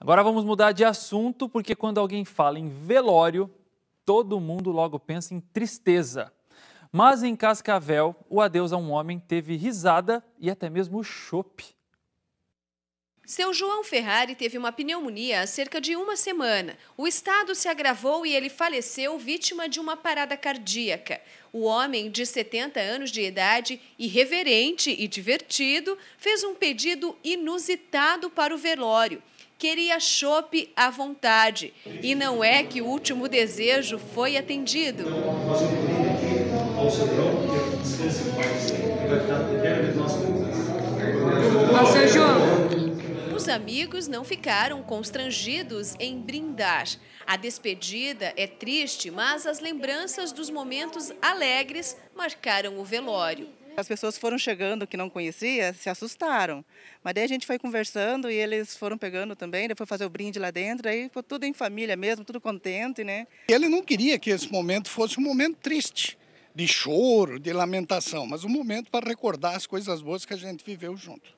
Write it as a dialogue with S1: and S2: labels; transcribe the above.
S1: Agora vamos mudar de assunto, porque quando alguém fala em velório, todo mundo logo pensa em tristeza. Mas em Cascavel, o adeus a um homem teve risada e até mesmo chope.
S2: Seu João Ferrari teve uma pneumonia há cerca de uma semana. O estado se agravou e ele faleceu vítima de uma parada cardíaca. O homem de 70 anos de idade, irreverente e divertido, fez um pedido inusitado para o velório. Queria chope à vontade. E não é que o último desejo foi atendido. Mas, seu os amigos não ficaram constrangidos em brindar. A despedida é triste, mas as lembranças dos momentos alegres marcaram o velório.
S3: As pessoas foram chegando que não conhecia, se assustaram. Mas daí a gente foi conversando e eles foram pegando também, depois fazer o brinde lá dentro, aí foi tudo em família mesmo, tudo contente, né?
S4: Ele não queria que esse momento fosse um momento triste, de choro, de lamentação, mas um momento para recordar as coisas boas que a gente viveu junto.